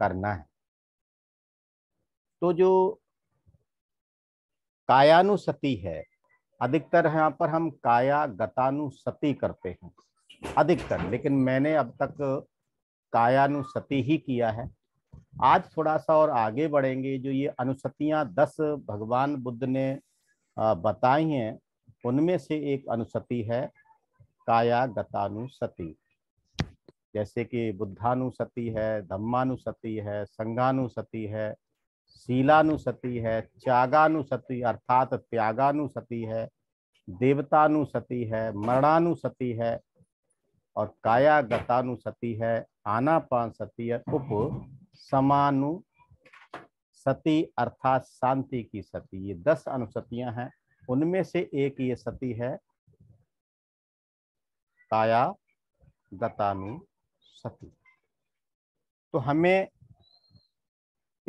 करना है तो जो कायानुसति है अधिकतर यहाँ पर हम काया गतानुसति करते हैं अधिकतर लेकिन मैंने अब तक कायानुसति ही किया है आज थोड़ा सा और आगे बढ़ेंगे जो ये अनुसतियाँ दस भगवान बुद्ध ने बताई हैं उनमें से एक अनुसति है काया गतानुसति जैसे कि बुद्धानुसति है धम्मानुसति है संगानुसति है शीलानुसति है त्यागानुसति अर्थात त्यागानुसति है देवतानुसति है मरणानुसति है और काया गतानुसति है आनापान सती है उप समानु सती अर्थात शांति की सती ये दस अनुसतियां हैं उनमें से एक ये सती है काया गतानु सती तो हमें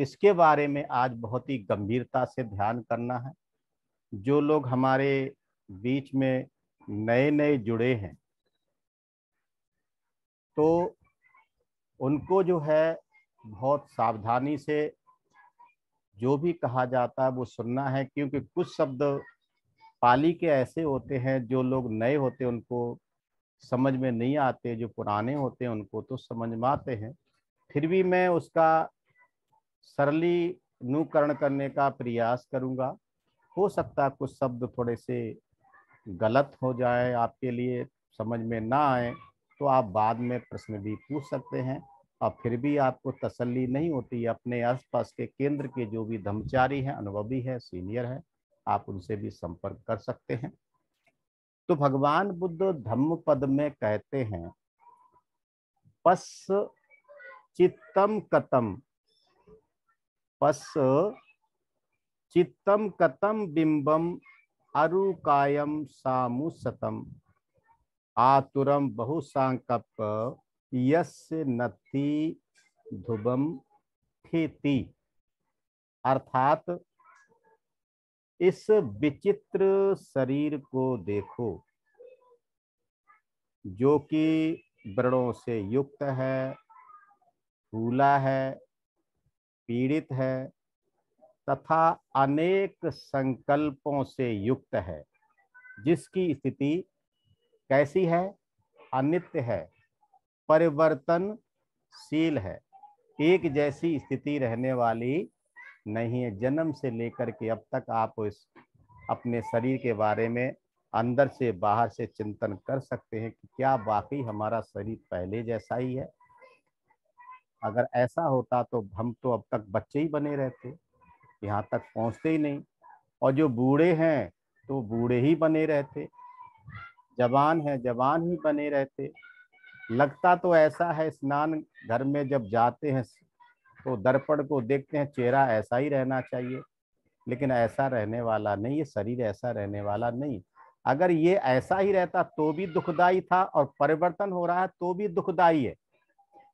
इसके बारे में आज बहुत ही गंभीरता से ध्यान करना है जो लोग हमारे बीच में नए नए जुड़े हैं तो उनको जो है बहुत सावधानी से जो भी कहा जाता है वो सुनना है क्योंकि कुछ शब्द पाली के ऐसे होते हैं जो लोग नए होते हैं उनको समझ में नहीं आते जो पुराने होते हैं उनको तो समझ में आते हैं फिर भी मैं उसका सरलीनुकरण करने का प्रयास करूँगा हो सकता है कुछ शब्द थोड़े से गलत हो जाए आपके लिए समझ में ना आए तो आप बाद में प्रश्न भी पूछ सकते हैं और फिर भी आपको तसल्ली नहीं होती अपने आसपास के केंद्र के जो भी धर्मचारी हैं अनुभवी है सीनियर है आप उनसे भी संपर्क कर सकते हैं तो भगवान बुद्ध धम्म पद में कहते हैं पस चित्तम कतम पस चित्तम कतम बिंबम अरुकायम सतम आतुरम बहुसांकप यस्य नति धुबम थीति अर्थात इस विचित्र शरीर को देखो जो कि व्रणों से युक्त है फूला है पीड़ित है तथा अनेक संकल्पों से युक्त है जिसकी स्थिति कैसी है अनित्य है परिवर्तनशील है एक जैसी स्थिति रहने वाली नहीं है जन्म से लेकर के अब तक आप इस अपने शरीर के बारे में अंदर से बाहर से चिंतन कर सकते हैं कि क्या वाकई हमारा शरीर पहले जैसा ही है अगर ऐसा होता तो हम तो अब तक बच्चे ही बने रहते यहाँ तक पहुँचते ही नहीं और जो बूढ़े हैं तो बूढ़े ही बने रहते जवान है जवान ही बने रहते लगता तो ऐसा है स्नान घर में जब जाते हैं तो दर्पण को देखते हैं चेहरा ऐसा ही रहना चाहिए लेकिन ऐसा रहने वाला नहीं ये शरीर ऐसा रहने वाला नहीं अगर ये ऐसा ही रहता तो भी दुखदाई था और परिवर्तन हो रहा है तो भी दुखदाई है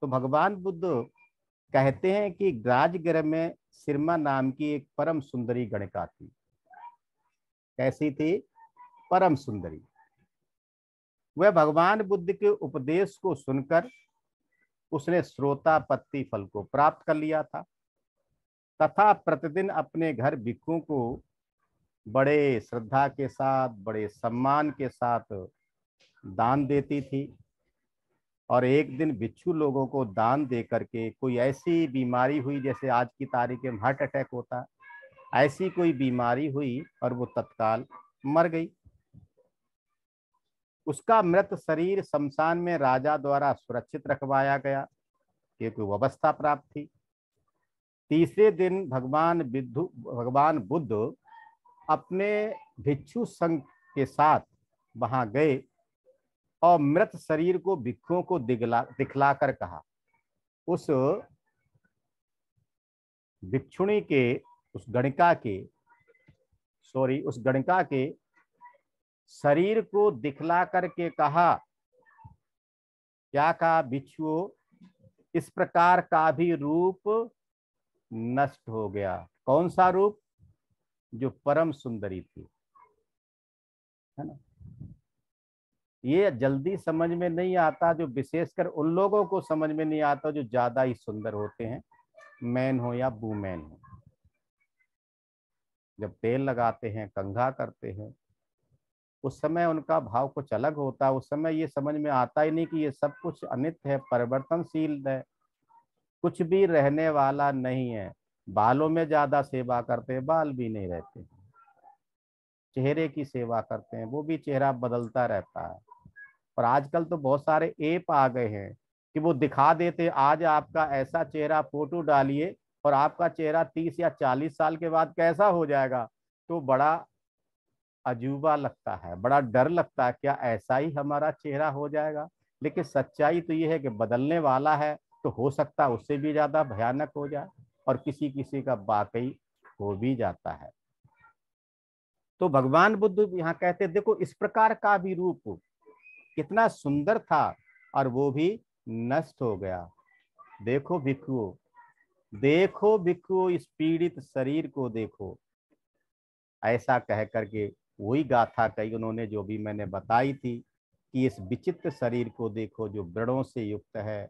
तो भगवान बुद्ध कहते हैं कि राजगृह में सिरमा नाम की एक परम सुंदरी गणिका थी कैसी थी परम सुंदरी वह भगवान बुद्ध के उपदेश को सुनकर उसने श्रोता पत्ति फल को प्राप्त कर लिया था तथा प्रतिदिन अपने घर भिक्खु को बड़े श्रद्धा के साथ बड़े सम्मान के साथ दान देती थी और एक दिन बिच्छू लोगों को दान दे करके कोई ऐसी बीमारी हुई जैसे आज की तारीख में हार्ट अटैक होता ऐसी कोई बीमारी हुई और वो तत्काल मर गई उसका मृत शरीर शमशान में राजा द्वारा सुरक्षित रखवाया गया क्योंकि वो अवस्था प्राप्त थी तीसरे दिन भगवान विद्यु भगवान बुद्ध अपने भिक्षु संघ के साथ वहां गए और मृत शरीर को भिक्षुओं को दिखला दिखलाकर कहा उस भिक्षुणी के उस गणिका के सॉरी उस गणिका के शरीर को दिखला करके कहा क्या कहा भिक्षुओं इस प्रकार का भी रूप नष्ट हो गया कौन सा रूप जो परम सुंदरी थी है ना ये जल्दी समझ में नहीं आता जो विशेषकर उन लोगों को समझ में नहीं आता जो ज्यादा ही सुंदर होते हैं मैन हो या वूमेन हो जब तेल लगाते हैं कंघा करते हैं उस समय उनका भाव कुछ अलग होता है उस समय ये समझ में आता ही नहीं कि ये सब कुछ अनित है परिवर्तनशील है कुछ भी रहने वाला नहीं है बालों में ज्यादा सेवा करते हैं बाल भी नहीं रहते चेहरे की सेवा करते हैं वो भी चेहरा बदलता रहता है पर आजकल तो बहुत सारे ऐप आ गए हैं कि वो दिखा देते आज आपका ऐसा चेहरा फोटो डालिए और आपका चेहरा तीस या चालीस साल के बाद कैसा हो जाएगा तो बड़ा अजूबा लगता है बड़ा डर लगता है क्या ऐसा ही हमारा चेहरा हो जाएगा लेकिन सच्चाई तो ये है कि बदलने वाला है तो हो सकता है उससे भी ज़्यादा भयानक हो जाए और किसी किसी का वाकई हो भी जाता है तो भगवान बुद्ध यहाँ कहते देखो इस प्रकार का भी रूप कितना सुंदर था और वो भी नष्ट हो गया देखो भिक्षुओं देखो भिक्षुओं इस पीड़ित शरीर को देखो ऐसा कह करके वही गाथा कही उन्होंने जो भी मैंने बताई थी कि इस विचित्र शरीर को देखो जो ब्रणों से युक्त है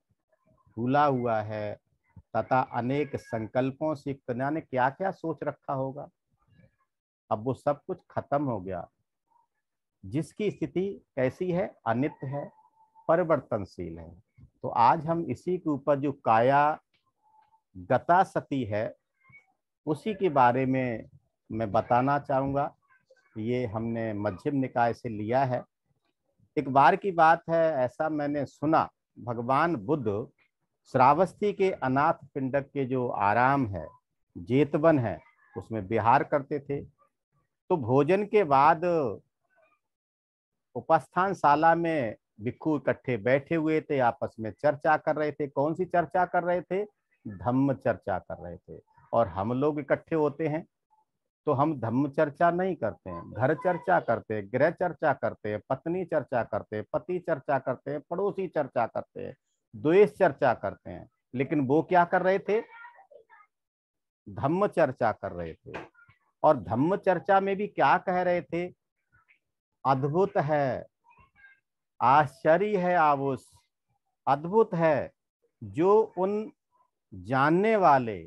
फूला हुआ है तथा अनेक संकल्पों से कन्या ने क्या क्या सोच रखा होगा अब वो सब कुछ खत्म हो गया जिसकी स्थिति कैसी है अनित्य है परिवर्तनशील है तो आज हम इसी के ऊपर जो काया गता सती है उसी के बारे में मैं बताना चाहूँगा ये हमने मध्यम निकाय से लिया है एक बार की बात है ऐसा मैंने सुना भगवान बुद्ध श्रावस्ती के अनाथ पिंडक के जो आराम है जेतवन है उसमें बिहार करते थे तो भोजन के बाद उपस्थान शाला में भिक्खू इकट्ठे बैठे हुए थे आपस में चर्चा कर रहे थे कौन सी चर्चा कर रहे थे धम्म चर्चा कर रहे थे और हम लोग इकट्ठे होते हैं तो हम धम्म चर्चा नहीं करते हैं घर चर्चा करते हैं गृह चर्चा करते हैं पत्नी चर्चा करते हैं पति चर्चा करते हैं पड़ोसी चर्चा करते हैं द्वेष चर्चा करते हैं लेकिन वो क्या कर रहे थे धम्म चर्चा कर रहे थे और धम्म चर्चा में भी क्या कह रहे थे अद्भुत है आश्चर्य है आबुस अद्भुत है जो उन जानने वाले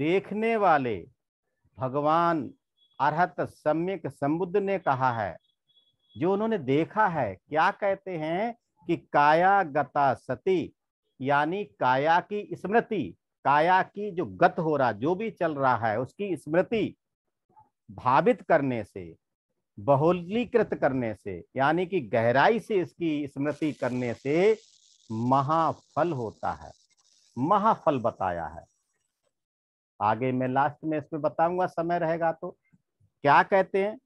देखने वाले भगवान अरहत सम्यक सम्बुद्ध ने कहा है जो उन्होंने देखा है क्या कहते हैं कि काया गता सती यानी काया की स्मृति काया की जो गत हो रहा जो भी चल रहा है उसकी स्मृति भावित करने से बहुलीकृत करने से यानी कि गहराई से इसकी स्मृति करने से महाफल होता है महाफल बताया है आगे मैं लास्ट में इसमें बताऊंगा समय रहेगा तो क्या कहते हैं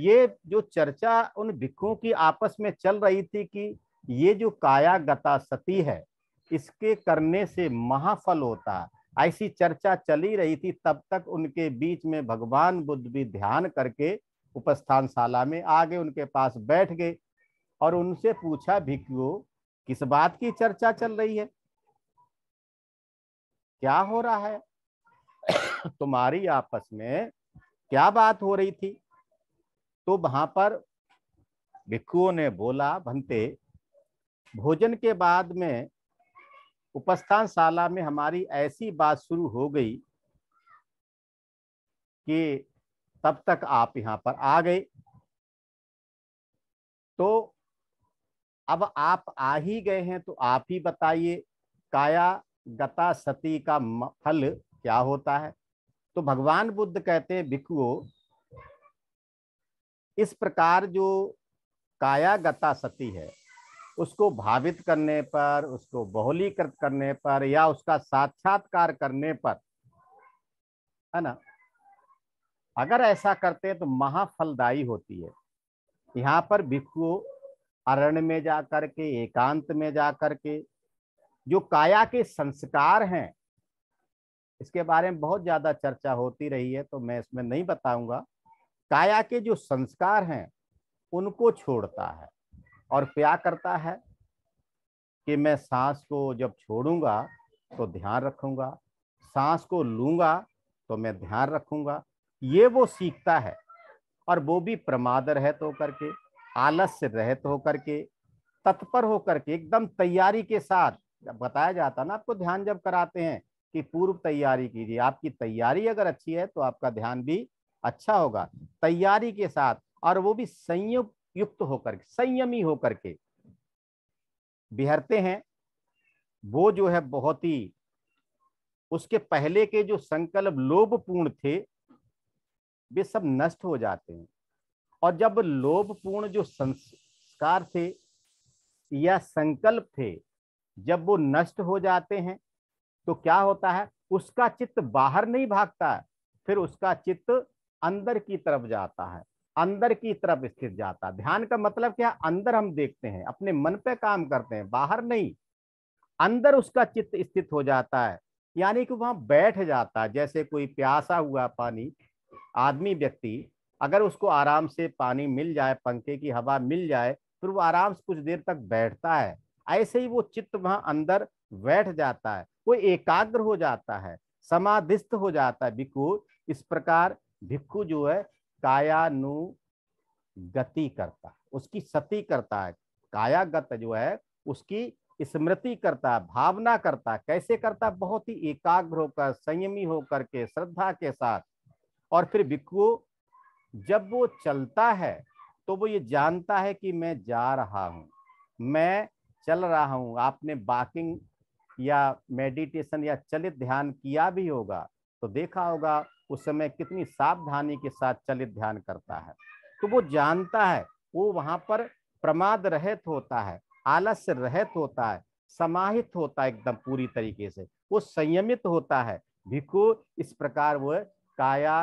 ये जो चर्चा उन भिक्खों की आपस में चल रही थी कि ये जो काया गता सती है इसके करने से महाफल होता ऐसी चर्चा चली रही थी तब तक उनके बीच में भगवान बुद्ध भी ध्यान करके उपस्थान शाला में आगे उनके पास बैठ गए और उनसे पूछा भिक्षु किस बात की चर्चा चल रही है क्या हो रहा है तुम्हारी आपस में क्या बात हो रही थी तो वहां पर भिक्षुओं ने बोला भंते भोजन के बाद में उपस्थान शाला में हमारी ऐसी बात शुरू हो गई कि तब तक आप यहाँ पर आ गए तो अब आप आ ही गए हैं तो आप ही बताइए काया गता सती का फल क्या होता है तो भगवान बुद्ध कहते हैं भिक्षुओं इस प्रकार जो काया गता सती है उसको भावित करने पर उसको बहुलीकृत करने पर या उसका साक्षात्कार करने पर है ना अगर ऐसा करते हैं तो महाफलदायी होती है यहाँ पर भिक्षु अरण्य में जाकर के एकांत में जा कर के जो काया के संस्कार हैं इसके बारे में बहुत ज़्यादा चर्चा होती रही है तो मैं इसमें नहीं बताऊंगा काया के जो संस्कार हैं उनको छोड़ता है और क्या करता है कि मैं सांस को जब छोड़ूंगा तो ध्यान रखूंगा सांस को लूंगा तो मैं ध्यान रखूंगा ये वो सीखता है और वो भी प्रमाद रहित होकर के आलस्य रहित होकर के तत्पर होकर के एकदम तैयारी के साथ जब बताया जाता है ना आपको ध्यान जब कराते हैं कि पूर्व तैयारी कीजिए आपकी तैयारी अगर अच्छी है तो आपका ध्यान भी अच्छा होगा तैयारी के साथ और वो भी संयुक्त युक्त होकर के संयमी होकर के बिहरते हैं वो जो है बहुत ही उसके पहले के जो संकल्प लोभपूर्ण थे वे सब नष्ट हो जाते हैं और जब लोभपूर्ण जो संस्कार थे या संकल्प थे जब वो नष्ट हो जाते हैं तो क्या होता है उसका चित्त बाहर नहीं भागता फिर उसका चित्त अंदर की तरफ जाता है अंदर की तरफ स्थित जाता ध्यान का मतलब क्या अंदर हम देखते हैं अपने मन पे काम करते हैं बाहर नहीं अंदर उसका चित्त स्थित हो जाता है यानी कि वहां बैठ जाता है जैसे कोई प्यासा हुआ पानी आदमी व्यक्ति अगर उसको आराम से पानी मिल जाए पंखे की हवा मिल जाए फिर वो आराम से कुछ देर तक बैठता है ऐसे ही वो चित्त वहां अंदर बैठ जाता है वो एकाग्र हो जाता है समाधिस्थ हो जाता है भिक्खु इस प्रकार भिक्खु जो है गति करता उसकी सती करता है कायागत जो है उसकी स्मृति करता भावना करता कैसे करता बहुत ही एकाग्र होकर संयमी होकर के श्रद्धा के साथ और फिर भिक्खु जब वो चलता है तो वो ये जानता है कि मैं जा रहा हूँ मैं चल रहा हूँ आपने वॉकिंग या मेडिटेशन या चलित ध्यान किया भी होगा तो देखा होगा उस समय कितनी सावधानी के साथ चलित ध्यान करता है तो वो जानता है वो वहां पर प्रमाद रहित होता है आलस्य रहित होता है समाहित होता है एकदम पूरी तरीके से वो संयमित होता है भिक्खु इस प्रकार वह काया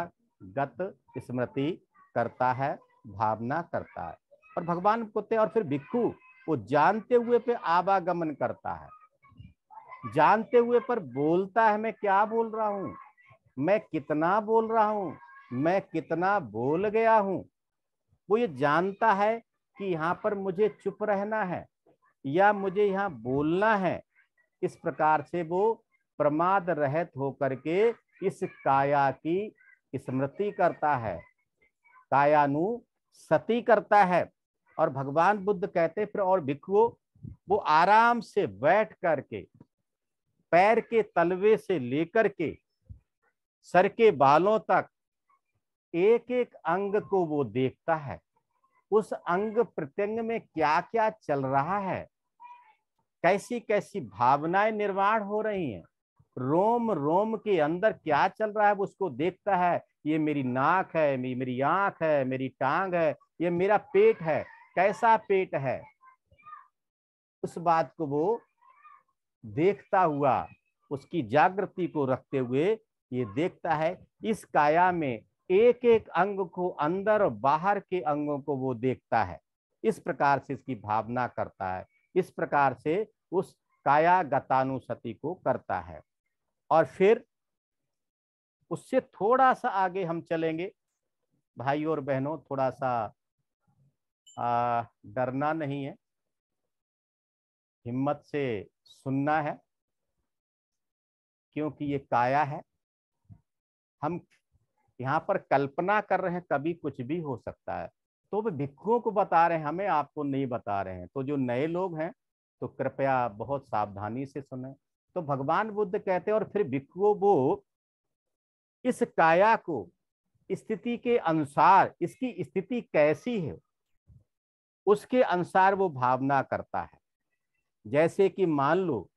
गत स्मृति करता है भावना करता है और भगवान पुत्र और फिर भिक्खु वो जानते हुए पे आवागमन करता है जानते हुए पर बोलता है मैं क्या बोल रहा हूँ मैं कितना बोल रहा हूं मैं कितना बोल गया हूं वो ये जानता है कि यहाँ पर मुझे चुप रहना है या मुझे यहाँ बोलना है इस प्रकार से वो प्रमाद रहित होकर के इस काया की स्मृति करता है कायानु सती करता है और भगवान बुद्ध कहते फिर और भिक्षुओं वो आराम से बैठ करके पैर के तलवे से लेकर के सर के बालों तक एक एक अंग को वो देखता है उस अंग प्रत्यंग में क्या क्या चल रहा है कैसी कैसी भावनाएं निर्माण हो रही हैं रोम रोम के अंदर क्या चल रहा है उसको देखता है ये मेरी नाक है मेरी आंख है मेरी टांग है ये मेरा पेट है कैसा पेट है उस बात को वो देखता हुआ उसकी जागृति को रखते हुए ये देखता है इस काया में एक एक अंग को अंदर और बाहर के अंगों को वो देखता है इस प्रकार से इसकी भावना करता है इस प्रकार से उस काया गतानुसति को करता है और फिर उससे थोड़ा सा आगे हम चलेंगे भाई और बहनों थोड़ा सा डरना नहीं है हिम्मत से सुनना है क्योंकि ये काया है हम यहाँ पर कल्पना कर रहे हैं कभी कुछ भी हो सकता है तो वे भिक्षुओं को बता रहे हैं हमें आपको नहीं बता रहे हैं तो जो नए लोग हैं तो कृपया बहुत सावधानी से सुने तो भगवान बुद्ध कहते हैं और फिर भिक्षुओं वो इस काया को स्थिति के अनुसार इसकी स्थिति कैसी है उसके अनुसार वो भावना करता है जैसे कि मान लो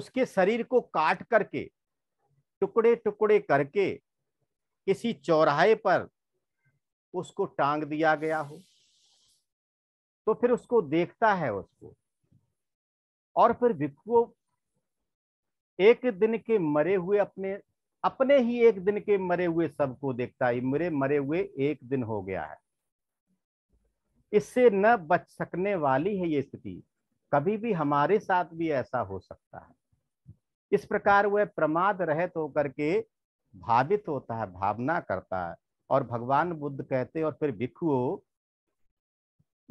उसके शरीर को काट करके टुकड़े टुकड़े करके किसी चौराहे पर उसको टांग दिया गया हो तो फिर उसको देखता है उसको और फिर भिक्षु एक दिन के मरे हुए अपने अपने ही एक दिन के मरे हुए सबको देखता है मेरे मरे हुए एक दिन हो गया है इससे न बच सकने वाली है ये स्थिति कभी भी हमारे साथ भी ऐसा हो सकता है इस प्रकार वह प्रमाद रहित होकर के भावित होता है भावना करता है और भगवान बुद्ध कहते और फिर भिक्षुओं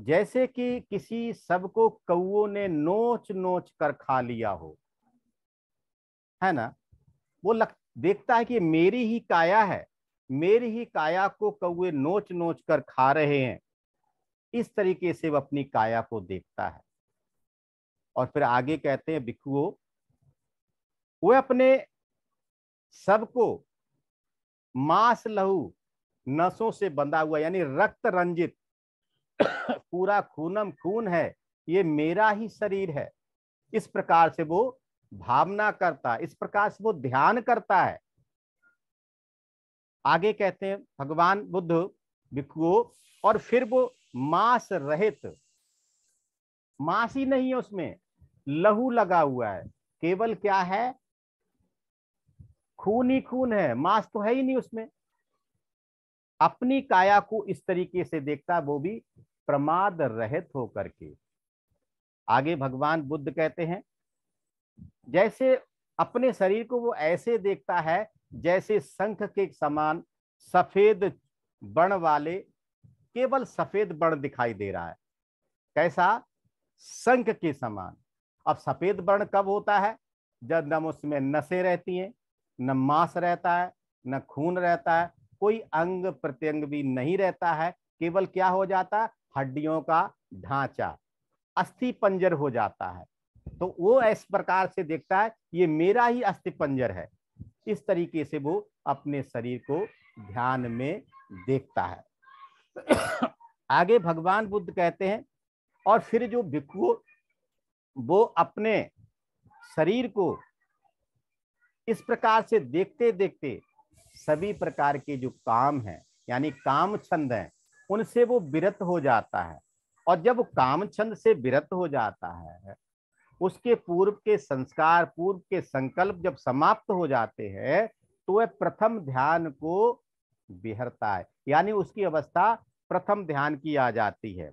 जैसे कि किसी सब को कौओ ने नोच नोच कर खा लिया हो है ना वो लग देखता है कि मेरी ही काया है मेरी ही काया को कौए नोच नोच कर खा रहे हैं इस तरीके से वह अपनी काया को देखता है और फिर आगे कहते हैं भिक्खुओं वे अपने सबको मांस लहू नसों से बंधा हुआ यानी रक्त रंजित पूरा खूनम खून है ये मेरा ही शरीर है इस प्रकार से वो भावना करता इस प्रकार से वो ध्यान करता है आगे कहते हैं भगवान बुद्ध भिक्षुओं और फिर वो मांस रहित मांस ही नहीं है उसमें लहू लगा हुआ है केवल क्या है खून ही खून है मांस तो है ही नहीं उसमें अपनी काया को इस तरीके से देखता वो भी प्रमाद रहित होकर के आगे भगवान बुद्ध कहते हैं जैसे अपने शरीर को वो ऐसे देखता है जैसे संख के समान सफेद बण वाले केवल सफेद बण दिखाई दे रहा है कैसा संख के समान अब सफेद बण कब होता है जब नम उसमें नशे रहती हैं न मांस रहता है न खून रहता है कोई अंग प्रत्यंग भी नहीं रहता है केवल क्या हो जाता है हड्डियों का ढांचा अस्थि पंजर हो जाता है तो वो इस प्रकार से देखता है ये मेरा ही अस्थि पंजर है इस तरीके से वो अपने शरीर को ध्यान में देखता है आगे भगवान बुद्ध कहते हैं और फिर जो भिक्खु वो अपने शरीर को इस प्रकार से देखते देखते सभी प्रकार के जो काम हैं यानी काम छंद हैं उनसे वो विरत हो जाता है और जब काम छंद से विरत हो जाता है उसके पूर्व के संस्कार पूर्व के संकल्प जब समाप्त हो जाते हैं तो वह प्रथम ध्यान को बिहरता है यानी उसकी अवस्था प्रथम ध्यान की आ जाती है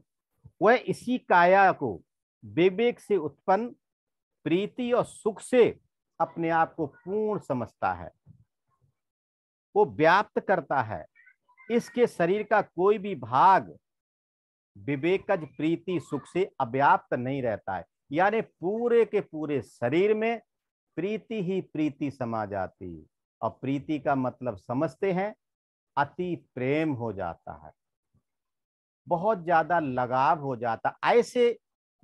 वह इसी काया को विवेक से उत्पन्न प्रीति और सुख से अपने आप को पूर्ण समझता है वो व्याप्त करता है इसके शरीर का कोई भी भाग विवेकज प्रीति सुख से अव्याप्त नहीं रहता है यानी पूरे के पूरे शरीर में प्रीति ही प्रीति समा जाती और प्रीति का मतलब समझते हैं अति प्रेम हो जाता है बहुत ज्यादा लगाव हो जाता ऐसे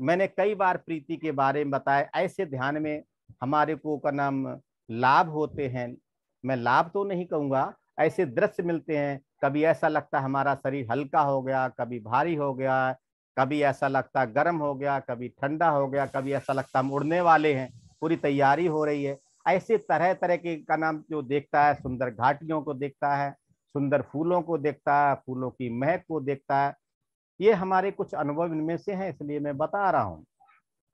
मैंने कई बार प्रीति के बारे में बताया ऐसे ध्यान में हमारे को का नाम लाभ होते हैं मैं लाभ तो नहीं कहूँगा ऐसे दृश्य मिलते हैं कभी ऐसा लगता हमारा शरीर हल्का हो गया कभी भारी हो गया कभी ऐसा लगता गर्म हो गया कभी ठंडा हो गया कभी ऐसा लगता हम उड़ने वाले हैं पूरी तैयारी हो रही है ऐसे तरह तरह के का नाम जो देखता है सुंदर घाटियों को देखता है सुंदर फूलों को देखता है फूलों की महक को देखता है ये हमारे कुछ अनुभव इनमें से हैं इसलिए मैं बता रहा हूँ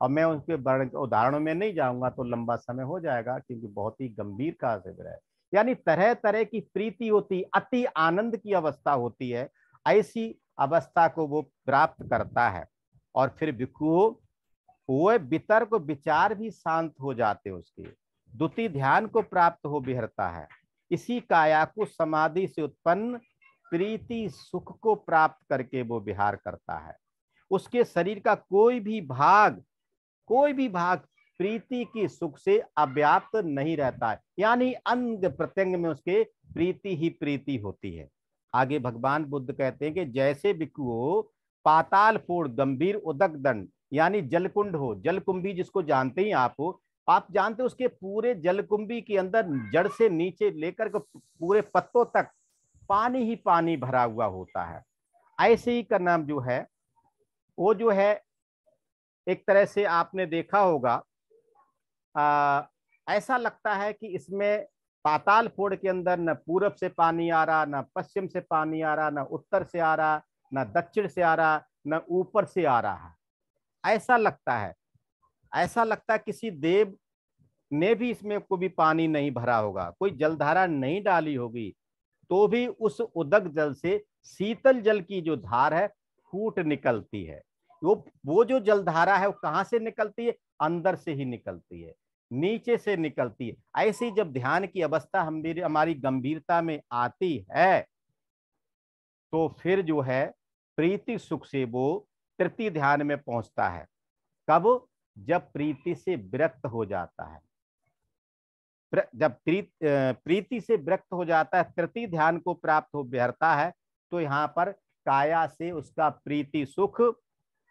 अब मैं वर्ण उदाहरणों में नहीं जाऊंगा तो लंबा समय हो जाएगा क्योंकि बहुत ही गंभीर का जिक्र है यानी तरह तरह की प्रीति होती अति आनंद की अवस्था होती है ऐसी अवस्था को वो प्राप्त करता है और फिर वो बितर को विचार भी शांत हो जाते उसके द्वितीय ध्यान को प्राप्त हो बिहरता है इसी काया को समाधि से उत्पन्न प्रीति सुख को प्राप्त करके वो विहार करता है उसके शरीर का कोई भी भाग कोई भी भाग प्रीति की सुख से अव्याप्त नहीं रहता है यानी अंग प्रत्यंग में उसके प्रीति ही प्रीति होती है आगे भगवान बुद्ध कहते हैं कि जैसे भिक्खुओ पाताल फोड़ गंभीर उदक दंड यानी जलकुंड हो जलकुंभी जिसको जानते ही आप हो आप जानते हो उसके पूरे जलकुंभी के अंदर जड़ से नीचे लेकर के पूरे पत्तों तक पानी ही पानी भरा हुआ होता है ऐसे ही का नाम जो है वो जो है एक तरह से आपने देखा होगा आ, ऐसा लगता है कि इसमें पाताल फोड़ के अंदर न पूरब से पानी आ रहा न पश्चिम से पानी आ रहा न उत्तर से आ रहा न दक्षिण से आ रहा न ऊपर से आ रहा है ऐसा लगता है ऐसा लगता है किसी देव ने भी इसमें को भी पानी नहीं भरा होगा कोई जलधारा नहीं डाली होगी तो भी उस उदक जल से शीतल जल की जो धार है फूट निकलती है वो वो जो जलधारा है वो कहाँ से निकलती है अंदर से ही निकलती है नीचे से निकलती है ऐसी जब ध्यान की अवस्था हम हमारी गंभीरता में आती है तो फिर जो है प्रीति सुख से वो तृतीय ध्यान में पहुंचता है कब जब प्रीति से विरक्त हो जाता है जब प्रीति से विरक्त हो जाता है तृतीय ध्यान को प्राप्त हो बिहरता है तो यहाँ पर काया से उसका प्रीति सुख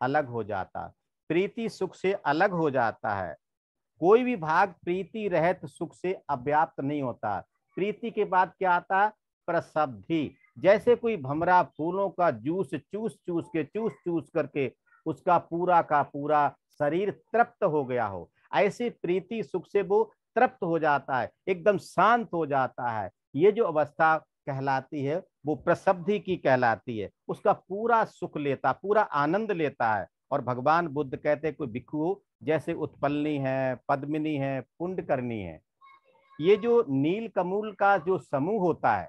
अलग हो जाता प्रीति सुख से अलग हो जाता है कोई भी भाग प्रीति रहत सुख से अव्याप्त नहीं होता प्रीति के बाद क्या आता प्रसब्धि जैसे कोई भमरा फूलों का जूस चूस चूस के चूस चूस करके उसका पूरा का पूरा शरीर तृप्त हो गया हो ऐसे प्रीति सुख से वो तृप्त हो जाता है एकदम शांत हो जाता है ये जो अवस्था कहलाती है वो प्रसब्धि की कहलाती है उसका पूरा सुख लेता पूरा आनंद लेता है और भगवान बुद्ध कहते कोई भिक्खु जैसे उत्पलनी है पद्मिनी है पुंड करनी है ये जो नील कमूल का जो समूह होता है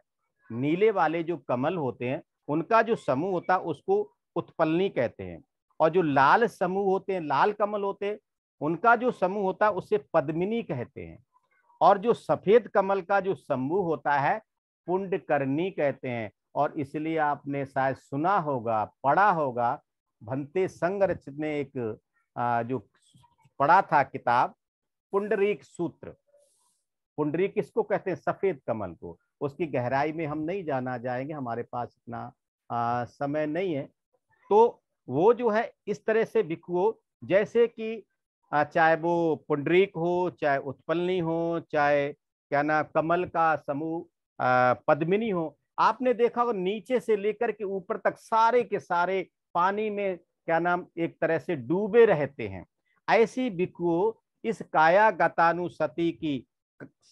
नीले वाले जो कमल होते हैं उनका जो समूह होता है उसको उत्पलनी कहते हैं और जो लाल समूह होते हैं लाल कमल होते हैं उनका जो समूह होता है उसे पद्मिनी कहते हैं और जो सफेद कमल का जो समूह होता है पुंड करनी कहते हैं और इसलिए आपने शायद सुना होगा पढ़ा होगा भंते संग रचित ने एक आ, जो पढ़ा था किताब पुंडरीक सूत्र पुंडरीक किसको कहते हैं सफेद कमल को उसकी गहराई में हम नहीं जाना जाएंगे हमारे पास इतना आ, समय नहीं है तो वो जो है इस तरह से भिक्षुओं जैसे कि चाहे वो पुंडरीक हो चाहे उत्पलनी हो चाहे क्या ना कमल का समूह पद्मिनी हो आपने देखा होगा नीचे से लेकर के ऊपर तक सारे के सारे पानी में क्या नाम एक तरह से डूबे रहते हैं ऐसी भिक्षुओं इस काया गतानुसति की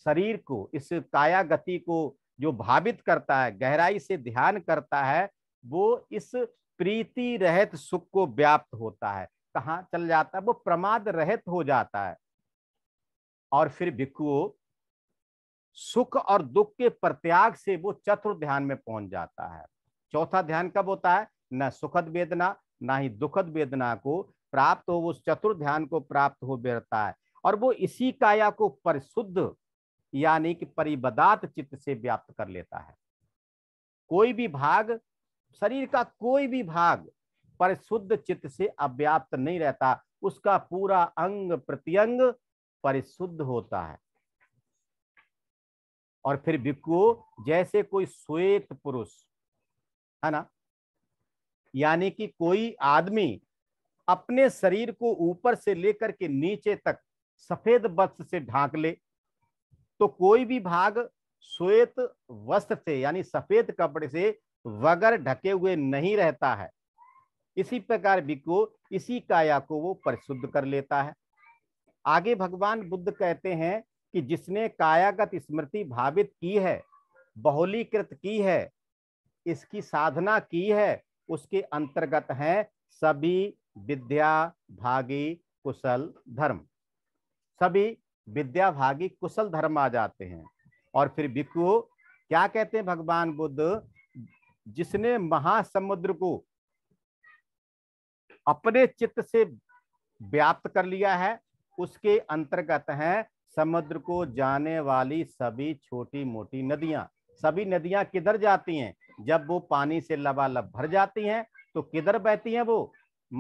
शरीर को इस काया गति को जो भावित करता है गहराई से ध्यान करता है वो इस प्रीति रहित सुख को व्याप्त होता है कहाँ चल जाता है वो प्रमाद रहित हो जाता है और फिर भिक्षुओं सुख और दुख के प्रत्याग से वो चतुर्थ ध्यान में पहुंच जाता है चौथा ध्यान कब होता है न सुखद वेदना ना ही दुखद वेदना को प्राप्त हो वो चतुर्थ ध्यान को प्राप्त हो बेरता है और वो इसी काया को परिशुद्ध यानी कि परिबदात चित्त से व्याप्त कर लेता है कोई भी भाग शरीर का कोई भी भाग परिशुद्ध चित्त से अव्याप्त नहीं रहता उसका पूरा अंग प्रत्यंग परिशुद्ध होता है और फिर भिक्खु जैसे कोई श्वेत पुरुष है ना यानी कि कोई आदमी अपने शरीर को ऊपर से लेकर के नीचे तक सफेद वस्त्र से ढांक ले तो कोई भी भाग श्वेत वस्त्र से यानी सफेद कपड़े से वगर ढके हुए नहीं रहता है इसी प्रकार बिको इसी काया को वो परिशुद्ध कर लेता है आगे भगवान बुद्ध कहते हैं कि जिसने कायागत स्मृति भावित की है बहुलीकृत की है इसकी साधना की है उसके अंतर्गत हैं सभी विद्या भागी कुशल धर्म सभी विद्या भागी कुशल धर्म आ जाते हैं और फिर भिक्खु क्या कहते हैं भगवान बुद्ध जिसने महासमुद्र को अपने चित्त से व्याप्त कर लिया है उसके अंतर्गत हैं समुद्र को जाने वाली सभी छोटी मोटी नदियां सभी नदियां किधर जाती हैं जब वो पानी से लबालब भर जाती हैं तो किधर बहती हैं वो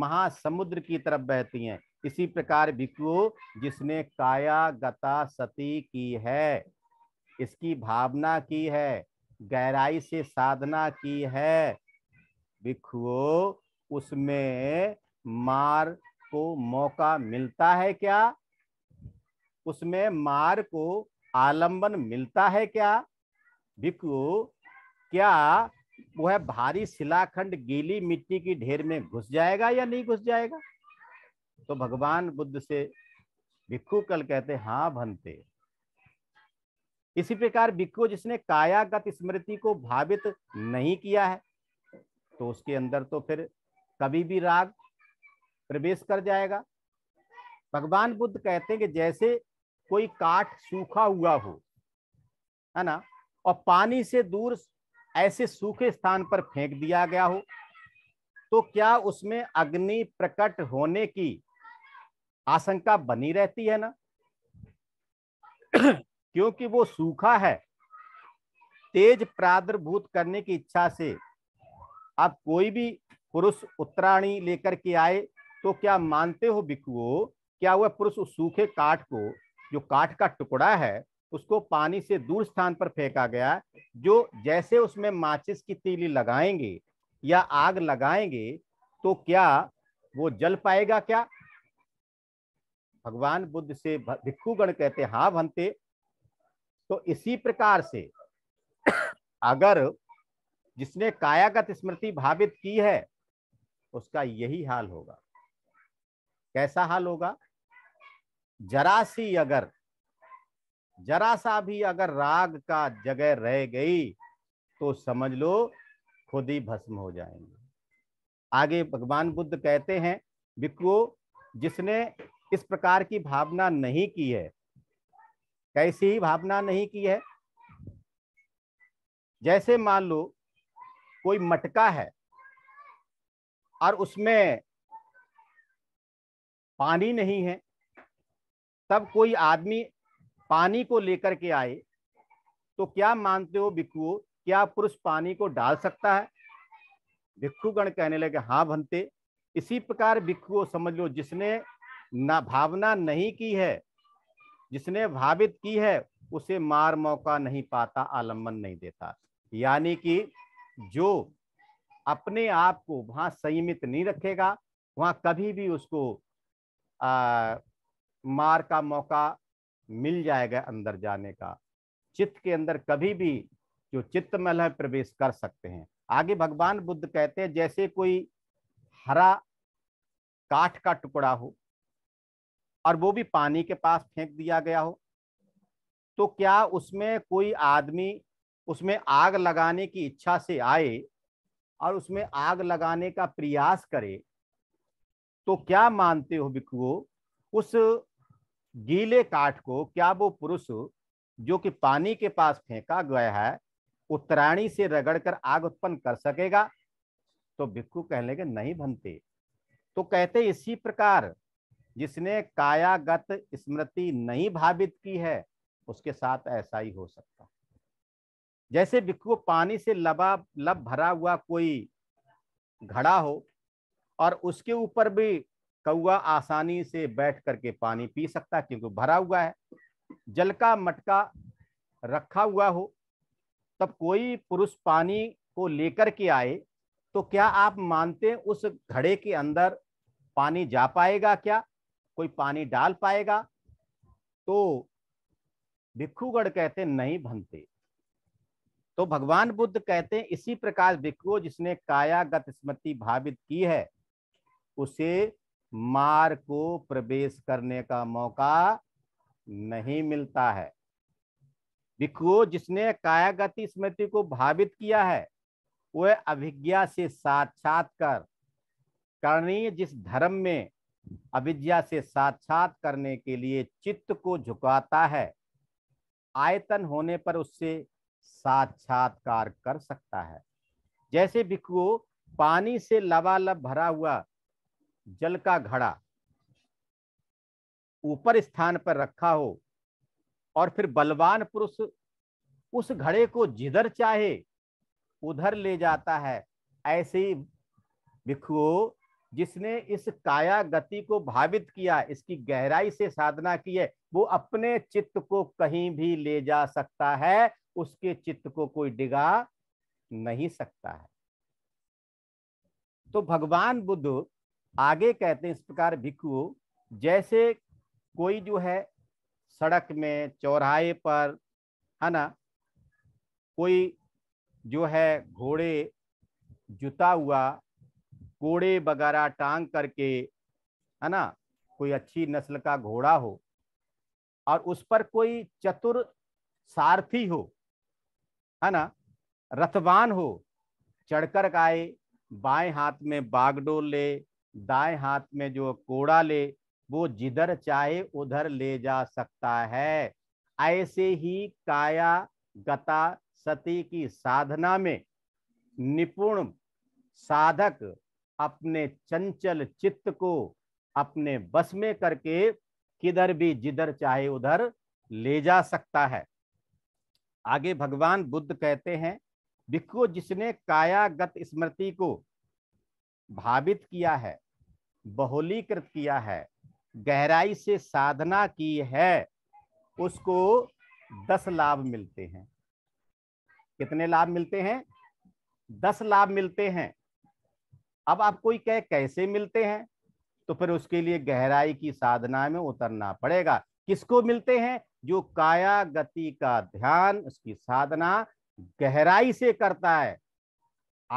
महासमुद्र की तरफ बहती हैं इसी प्रकार भिक्षु जिसने काया गता सती की है इसकी भावना की है गहराई से साधना की है भिक्षुओ उसमें मार को मौका मिलता है क्या उसमें मार को आलंबन मिलता है क्या भिक्खु क्या वह भारी शिलाखंड गीली मिट्टी की ढेर में घुस जाएगा या नहीं घुस जाएगा तो भगवान बुद्ध से भिक्खु कल कहते हाँ भनते इसी प्रकार भिक्खु जिसने कायागत स्मृति को भावित नहीं किया है तो उसके अंदर तो फिर कभी भी राग प्रवेश कर जाएगा भगवान बुद्ध कहते हैं कि जैसे कोई काठ सूखा हुआ हो है ना और पानी से दूर ऐसे सूखे स्थान पर फेंक दिया गया हो तो क्या उसमें अग्नि प्रकट होने की आशंका बनी रहती है ना क्योंकि वो सूखा है तेज प्रादुर्भूत करने की इच्छा से अब कोई भी पुरुष उत्तराणी लेकर के आए तो क्या मानते हो बिकुओ क्या वह पुरुष उस सूखे काठ को जो काठ का टुकड़ा है उसको पानी से दूर स्थान पर फेंका गया जो जैसे उसमें माचिस की तीली लगाएंगे या आग लगाएंगे तो क्या वो जल पाएगा क्या भगवान बुद्ध से भिक्खुगण कहते हाँ भंते तो इसी प्रकार से अगर जिसने कायागत स्मृति भावित की है उसका यही हाल होगा कैसा हाल होगा जरा सी अगर जरा सा भी अगर राग का जगह रह गई तो समझ लो खुद ही भस्म हो जाएंगे आगे भगवान बुद्ध कहते हैं बिको जिसने इस प्रकार की भावना नहीं की है कैसी भावना नहीं की है जैसे मान लो कोई मटका है और उसमें पानी नहीं है तब कोई आदमी पानी को लेकर के आए तो क्या मानते हो भिक्खुओ क्या पुरुष पानी को डाल सकता है भिक्षुगण कहने लगे हाँ भंते इसी प्रकार भिक्खुओ समझ लो जिसने ना भावना नहीं की है जिसने भावित की है उसे मार मौका नहीं पाता आलम्बन नहीं देता यानी कि जो अपने आप को वहां संयमित नहीं रखेगा वहां कभी भी उसको आ, मार का मौका मिल जाएगा अंदर जाने का चित्त के अंदर कभी भी जो चित्तमल है प्रवेश कर सकते हैं आगे भगवान बुद्ध कहते हैं जैसे कोई हरा काठ का टुकड़ा हो और वो भी पानी के पास फेंक दिया गया हो तो क्या उसमें कोई आदमी उसमें आग लगाने की इच्छा से आए और उसमें आग लगाने का प्रयास करे तो क्या मानते हो बिकुओ उस गीले काठ को क्या वो पुरुष जो कि पानी के पास फेंका गया है उत्तरायणी से रगड़कर आग उत्पन्न कर सकेगा तो भिक्खु कहने के नहीं बनते तो कहते इसी प्रकार जिसने कायागत स्मृति नहीं भावित की है उसके साथ ऐसा ही हो सकता है जैसे भिक्खु पानी से लबा लब भरा हुआ कोई घड़ा हो और उसके ऊपर भी कौआ आसानी से बैठ करके पानी पी सकता है क्योंकि भरा हुआ है जल का मटका रखा हुआ हो तब कोई पुरुष पानी को लेकर के आए तो क्या आप मानते हैं उस घड़े के अंदर पानी जा पाएगा क्या कोई पानी डाल पाएगा तो भिक्खुगढ़ कहते नहीं भनते तो भगवान बुद्ध कहते हैं इसी प्रकार भिक्खु जिसने कायागत स्मृति भावित की है उसे मार को प्रवेश करने का मौका नहीं मिलता है भिक्षु जिसने कायागति स्मृति को भावित किया है वह अभिज्ञा से कर करणीय जिस धर्म में अभिज्ञा से साक्षात करने के लिए चित्त को झुकाता है आयतन होने पर उससे साक्षात्कार कर सकता है जैसे भिक्षु पानी से लबालब भरा हुआ जल का घड़ा ऊपर स्थान पर रखा हो और फिर बलवान पुरुष उस घड़े को जिधर चाहे उधर ले जाता है ऐसे भिखुओ जिसने इस काया गति को भावित किया इसकी गहराई से साधना की है वो अपने चित्त को कहीं भी ले जा सकता है उसके चित्त को कोई डिगा नहीं सकता है तो भगवान बुद्ध आगे कहते हैं इस प्रकार भिक्षु जैसे कोई जो है सड़क में चौराहे पर है ना कोई जो है घोड़े जुता हुआ कोड़े वगैरह टांग करके है ना कोई अच्छी नस्ल का घोड़ा हो और उस पर कोई चतुर सारथी हो है ना रथवान हो चढ़कर आए बाएं हाथ में बागडोल ले दाएं हाथ में जो कोड़ा ले वो जिधर चाहे उधर ले जा सकता है ऐसे ही काया गता सती की साधना में निपुण साधक अपने चंचल चित्त को अपने बस में करके किधर भी जिधर चाहे उधर ले जा सकता है आगे भगवान बुद्ध कहते हैं भिक्खु जिसने कायागत स्मृति को भावित किया है बहुलीकृत किया है गहराई से साधना की है उसको दस लाभ मिलते हैं कितने लाभ मिलते हैं दस लाभ मिलते हैं अब आप कोई कहे कैसे मिलते हैं तो फिर उसके लिए गहराई की साधना में उतरना पड़ेगा किसको मिलते हैं जो काया गति का ध्यान उसकी साधना गहराई से करता है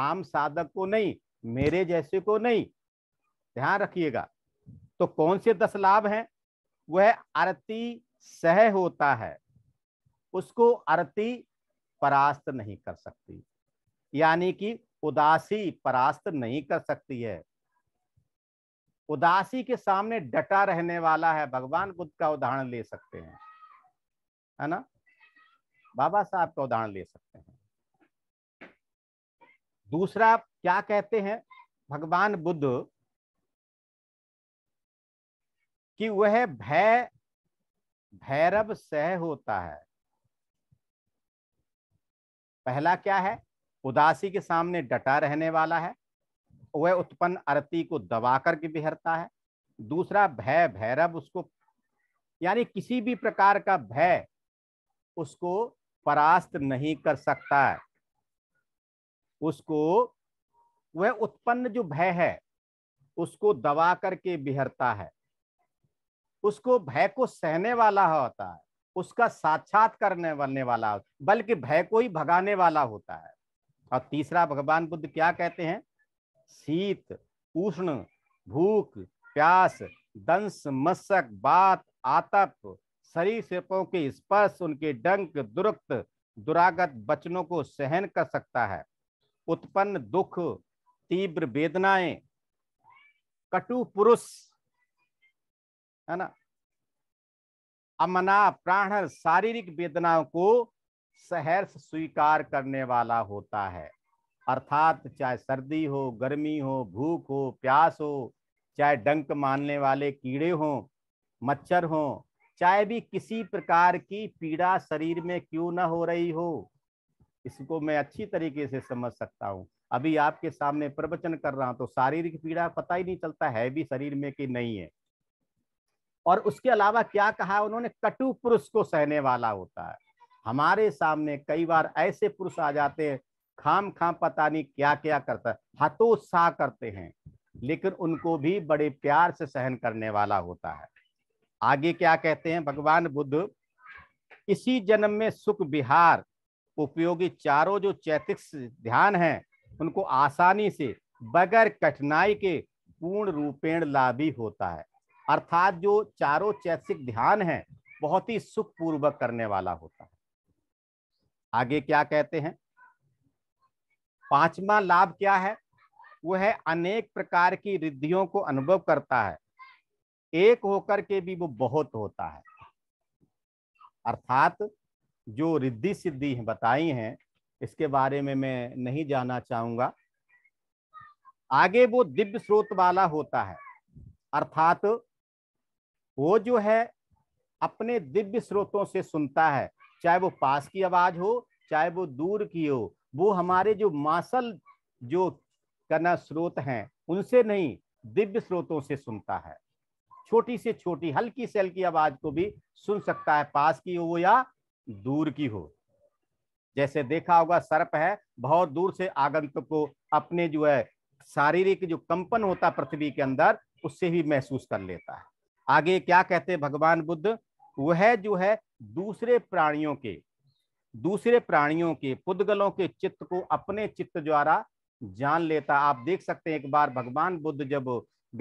आम साधक को नहीं मेरे जैसे को नहीं ध्यान रखिएगा तो कौन से दस लाभ हैं वह आरती सह होता है उसको आरती परास्त नहीं कर सकती यानी कि उदासी परास्त नहीं कर सकती है उदासी के सामने डटा रहने वाला है भगवान बुद्ध का उदाहरण ले सकते हैं है ना बाबा साहब का उदाहरण ले सकते हैं दूसरा क्या कहते हैं भगवान बुद्ध कि वह भय भैरव सह होता है पहला क्या है उदासी के सामने डटा रहने वाला है वह उत्पन्न आरती को दबा करके बिहरता है दूसरा भय भैरव उसको यानी किसी भी प्रकार का भय उसको परास्त नहीं कर सकता है उसको वह उत्पन्न जो भय है उसको दबा करके बिहरता है उसको भय को सहने वाला होता है उसका साक्षात करने वाले वाला बल्कि भय को ही भगाने वाला होता है और तीसरा भगवान बुद्ध क्या कहते हैं शीत उष्ण भूख प्यास दंश मस्सक बात आतप शरीर शेपों के स्पर्श उनके डंक दुरुक्त दुरागत बचनों को सहन कर सकता है उत्पन्न दुख तीव्र वेदनाएं कटु पुरुष है ना अमना प्राण शारीरिक वेदनाओं को सहर्ष स्वीकार करने वाला होता है अर्थात चाहे सर्दी हो गर्मी हो भूख हो प्यास हो चाहे डंक मानने वाले कीड़े हो मच्छर हो चाहे भी किसी प्रकार की पीड़ा शरीर में क्यों ना हो रही हो इसको मैं अच्छी तरीके से समझ सकता हूँ अभी आपके सामने प्रवचन कर रहा हूँ तो शारीरिक पीड़ा पता ही नहीं चलता है भी शरीर में कि नहीं है और उसके अलावा क्या कहा उन्होंने कटु पुरुष को सहने वाला होता है हमारे सामने कई बार ऐसे पुरुष आ जाते हैं खाम खाम पता नहीं क्या क्या करता है हतोत्साह करते हैं लेकिन उनको भी बड़े प्यार से सहन करने वाला होता है आगे क्या कहते हैं भगवान बुद्ध इसी जन्म में सुख विहार उपयोगी चारों जो चैतिक ध्यान हैं उनको आसानी से बगैर कठिनाई के पूर्ण रूपेण लाभी होता है अर्थात जो चारों चैतिक ध्यान है बहुत ही सुखपूर्वक करने वाला होता है आगे क्या कहते हैं पांचवा लाभ क्या है वह है अनेक प्रकार की रिद्धियों को अनुभव करता है एक होकर के भी वो बहुत होता है अर्थात जो रिद्धि सिद्धि बताई हैं इसके बारे में मैं नहीं जाना चाहूंगा आगे वो दिव्य स्रोत वाला होता है अर्थात वो जो है अपने दिव्य स्रोतों से सुनता है चाहे वो पास की आवाज़ हो चाहे वो दूर की हो वो हमारे जो मासल जो करना स्रोत हैं उनसे नहीं दिव्य स्रोतों से सुनता है छोटी से छोटी हल्की सेल की आवाज को भी सुन सकता है पास की हो या दूर की हो जैसे देखा होगा सर्प है बहुत दूर से आगंतुक को अपने जो है शारीरिक जो कंपन होता पृथ्वी के अंदर उससे भी महसूस कर लेता है आगे क्या कहते हैं भगवान बुद्ध वह जो है दूसरे प्राणियों के दूसरे प्राणियों के पुद्गलों के चित्त को अपने चित्त द्वारा जान लेता आप देख सकते हैं एक बार भगवान बुद्ध जब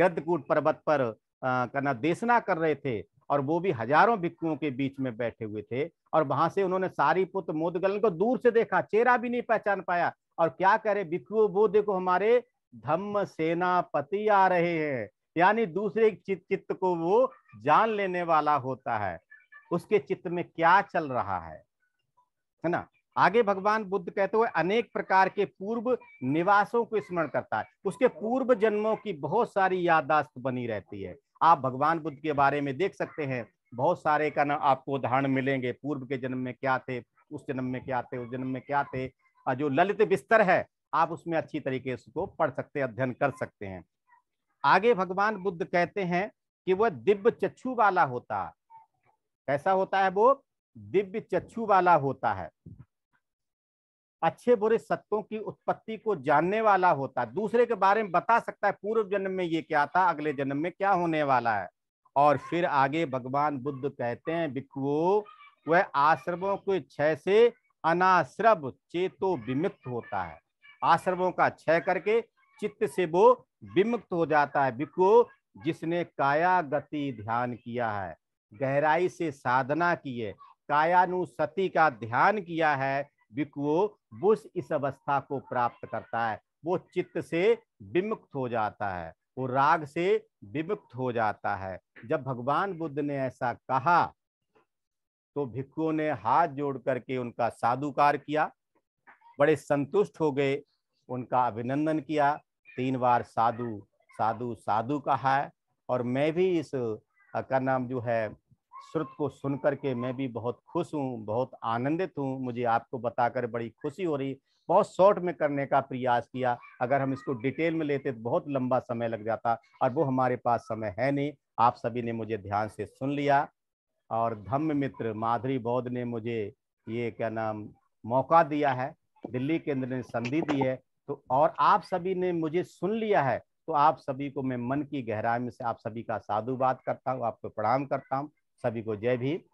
गद्दकूट पर्वत पर आ, करना देशना कर रहे थे और वो भी हजारों भिक्कुओं के बीच में बैठे हुए थे और वहां से उन्होंने सारी पुत्र मोदगलन को दूर से देखा चेहरा भी नहीं पहचान पाया और क्या करे भिक्कुओं वो देखो हमारे धम्म सेनापति आ रहे हैं यानी दूसरे चित्त चित्त को वो जान लेने वाला होता है उसके चित्त में क्या चल रहा है है ना आगे भगवान बुद्ध कहते हुए अनेक प्रकार के पूर्व निवासों को स्मरण करता है उसके पूर्व जन्मों की बहुत सारी याददाश्त बनी रहती है आप भगवान बुद्ध के बारे में देख सकते हैं बहुत सारे का ना आपको उदाहरण मिलेंगे पूर्व के जन्म में क्या थे उस जन्म में क्या थे उस जन्म में क्या थे जो ललित बिस्तर है आप उसमें अच्छी तरीके से उसको पढ़ सकते अध्ययन कर सकते हैं आगे भगवान बुद्ध कहते हैं कि वह दिव्य चक्षु वाला होता कैसा होता है वो दिव्य चक्षु वाला होता है अच्छे बुरे सत्यों की उत्पत्ति को जानने वाला होता दूसरे के बारे में बता सकता है पूर्व जन्म में ये क्या था अगले जन्म में क्या होने वाला है और फिर आगे भगवान बुद्ध कहते हैं भिक्षुओं वह आश्रमों के क्षय से अनाश्रव चेतो विमुक्त होता है आश्रमों का क्षय करके चित्त से वो विमुक्त हो जाता है भिक्षु जिसने काया गति ध्यान किया है गहराई से साधना की है कायानुसति का ध्यान किया है भिक्षु वो इस अवस्था को प्राप्त करता है वो चित्त से विमुक्त हो जाता है वो राग से विमुक्त हो जाता है जब भगवान बुद्ध ने ऐसा कहा तो भिक्षुओं ने हाथ जोड़ करके उनका साधुकार किया बड़े संतुष्ट हो गए उनका अभिनंदन किया तीन बार साधु साधु साधु कहा है और मैं भी इस का नाम जो है श्रुत को सुन करके मैं भी बहुत खुश हूँ बहुत आनंदित हूँ मुझे आपको बताकर बड़ी खुशी हो रही बहुत शॉर्ट में करने का प्रयास किया अगर हम इसको डिटेल में लेते तो बहुत लंबा समय लग जाता और वो हमारे पास समय है नहीं आप सभी ने मुझे ध्यान से सुन लिया और धम्म मित्र माधुरी बौद्ध ने मुझे ये क्या नाम मौका दिया है दिल्ली केंद्र ने संधि दी है तो और आप सभी ने मुझे सुन लिया है तो आप सभी को मैं मन की गहराई में से आप सभी का साधुवाद करता हूँ आपको प्रणाम करता हूँ सभी को जय भीम